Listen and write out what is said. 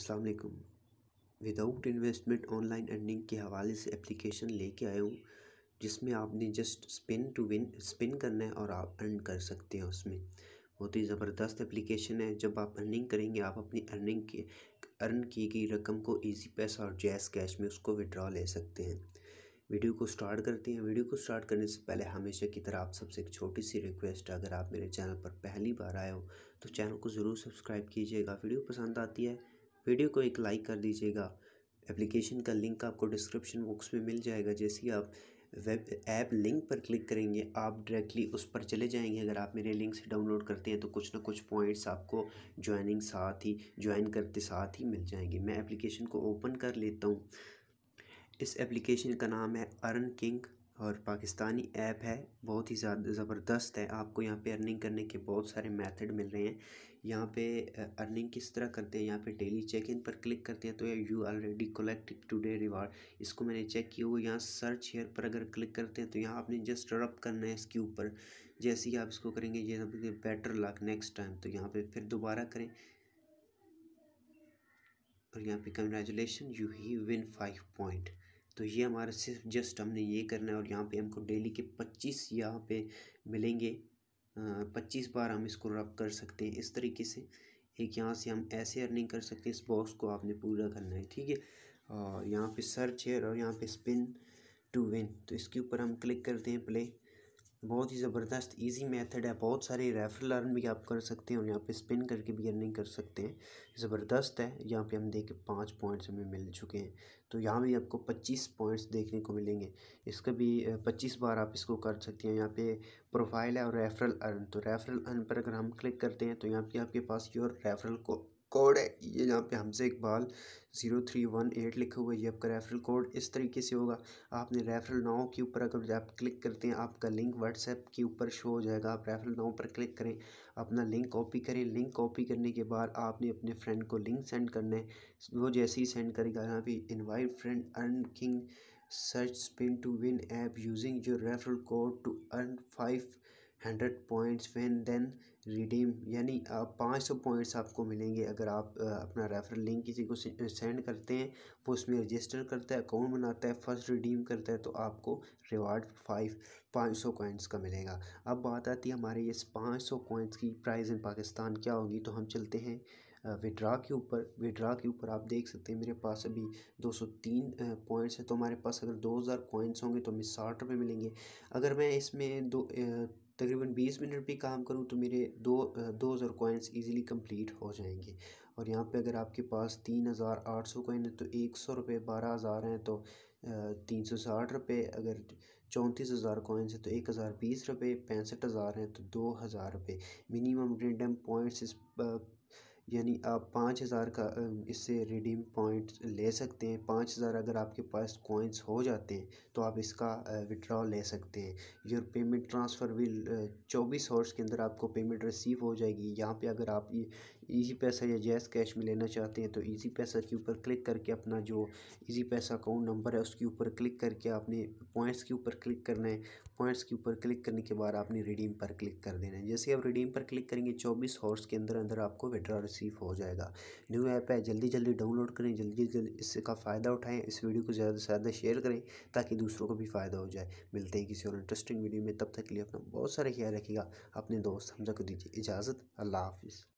अस्सलाम वालेकुम without investment online earning के हवाले से एप्लीकेशन लेके आया हूँ जिसमें आपने just spin to win spin करना है और आप अर्न कर सकते हैं उसमें बहुत ही ज़बरदस्त एप्लीकेशन है जब आप अर्निंग करेंगे आप अपनी अर्निंग के अर्न की गई रकम को ईजी पैसा और जैस कैश में उसको विड्रॉ ले सकते हैं वीडियो को स्टार्ट करते हैं वीडियो को स्टार्ट करने से पहले हमेशा की तरह आप सबसे एक छोटी सी रिक्वेस्ट है अगर आप मेरे चैनल पर पहली बार आए हो तो चैनल को ज़रूर सब्सक्राइब कीजिएगा वीडियो पसंद आती है वीडियो को एक लाइक कर दीजिएगा एप्लीकेशन का लिंक आपको डिस्क्रिप्शन बॉक्स में मिल जाएगा जैसे ही आप वेब ऐप लिंक पर क्लिक करेंगे आप डायरेक्टली उस पर चले जाएंगे अगर आप मेरे लिंक से डाउनलोड करते हैं तो कुछ ना कुछ पॉइंट्स आपको ज्वाइनिंग साथ ही ज्वाइन करते साथ ही मिल जाएंगे मैं एप्लीकेशन को ओपन कर लेता हूँ इस एप्लीकेशन का नाम है अर्न किंग और पाकिस्तानी ऐप है बहुत ही ज़्यादा ज़बरदस्त है आपको यहाँ पे अर्निंग करने के बहुत सारे मेथड मिल रहे हैं यहाँ पे अर्निंग किस तरह करते हैं यहाँ पे डेली चेक इन पर क्लिक करते हैं तो you already collected today reward इसको मैंने चेक किया हुआ यहाँ सर्च हेयर पर अगर क्लिक करते हैं तो यहाँ आपने जस्ट रब करना है इसके ऊपर जैसे ही आप इसको करेंगे ये बेटर लक नेक्स्ट टाइम तो यहाँ पर फिर दोबारा करें और यहाँ पर congratulation you he win five point तो ये हमारा सिर्फ जस्ट हमने ये करना है और यहाँ पे हमको डेली के पच्चीस यहाँ पे मिलेंगे पच्चीस बार हम इसको रब कर सकते हैं इस तरीके से एक यहाँ से हम ऐसे अर्निंग कर सकते हैं इस बॉक्स को आपने पूरा करना है ठीक है और यहाँ पे सर्च है और यहाँ पे स्पिन टू विन तो इसके ऊपर हम क्लिक करते हैं प्ले बहुत ही ज़बरदस्त इजी मेथड है बहुत सारे रेफरल अर्न भी आप कर सकते हैं और यहाँ पे स्पिन करके भी अर्निंग कर सकते हैं ज़बरदस्त है यहाँ पे हम देखें पाँच पॉइंट्स हमें मिल चुके हैं तो यहाँ भी आपको पच्चीस पॉइंट्स देखने को मिलेंगे इसका भी पच्चीस बार आप इसको कर सकते हैं यहाँ पे प्रोफाइल है और रेफरल अर्न तो रेफरल अर्न पर अगर हम क्लिक करते हैं तो यहाँ पे आपके पास योर रेफरल को कोड है ये यहाँ पे हमसे Iqbal zero three one eight लिखे हुए ये आपका रेफरल कोड इस तरीके से होगा आपने रेफरल नाव के ऊपर अगर आप क्लिक करते हैं आपका लिंक व्हाट्सएप के ऊपर शो हो जाएगा आप रेफरल नाव पर क्लिक करें अपना लिंक कॉपी करें लिंक कॉपी करने के बाद आपने अपने फ्रेंड को लिंक सेंड करना है वो जैसे ही सेंड करेगा यहाँ पे invite friend earn king search spin to win app using your referral code to earn five hundred points when then redeem यानी आप पाँच सौ पॉइंट्स आपको मिलेंगे अगर आप अपना रेफरल लिंक किसी को सेंड करते हैं वो उसमें रजिस्टर करता है अकाउंट बनाता है फर्स्ट रिडीम करता है तो आपको रिवार्ड फाइव पाँच सौ कॉइंट्स का मिलेगा अब बात आती है हमारे इस पाँच सौ कोइंस की प्राइस इन पाकिस्तान क्या होगी तो हम चलते हैं विड्रा के ऊपर विड्रा के ऊपर आप देख सकते हैं मेरे पास अभी दो सौ तीन पॉइंट्स है तो हमारे पास अगर दो हज़ार कॉइंट्स होंगे तो हमें साठ रुपये मिलेंगे अगर मैं इसमें दो तकरीबन बीस मिनट भी काम करूँ तो मेरे दो दो हज़ार कोइंस ईज़िली कम्प्लीट हो जाएंगे और यहाँ पे अगर आपके पास तीन हज़ार आठ सौ कोइन है तो एक सौ रुपये बारह हज़ार हैं तो तीन सौ साठ रुपये अगर चौंतीस हज़ार कोइंस है तो एक हज़ार बीस रुपये पैंसठ हज़ार हैं तो दो हज़ार रुपये मिनिमम रेंडम पॉइंट्स इस यानी आप पाँच हज़ार का इससे रिडीम पॉइंट्स ले सकते हैं पाँच हज़ार अगर आपके पास कॉइन्स हो जाते हैं तो आप इसका विड्रॉ ले सकते हैं योर पेमेंट ट्रांसफ़र विल चौबीस हॉर्स के अंदर आपको पेमेंट रिसीव हो जाएगी यहाँ पे अगर आप ईजी पैसा या जैस कैश में लेना चाहते हैं तो ईजी पैसा के ऊपर क्लिक करके अपना जो ईजी पैसा अकाउंट नंबर है उसके ऊपर क्लिक करके आपने पॉइंट्स के ऊपर क्लिक करना है पॉइंट्स के ऊपर क्लिक करने के बाद आपने रिडीम पर क्लिक कर देना है जैसे आप रिडीम पर क्लिक करेंगे चौबीस हॉर्स के अंदर अंदर आपको विड्रा रिसीव हो जाएगा न्यू ऐप है जल्दी जल्दी डाउनलोड करें जल्दी जल्दी इसका फ़ायदा उठाएँ इस वीडियो को ज़्यादा से ज़्यादा शेयर करें ताकि दूसरों को भी फ़ायदा हो जाए मिलते हैं किसी और इंटरेस्टिंग वीडियो में तब तक के लिए अपना बहुत सारा ख्याल रखिएगा अपने दोस्त हमजा को दीजिए इजाज़त अल्लाह हाफिज़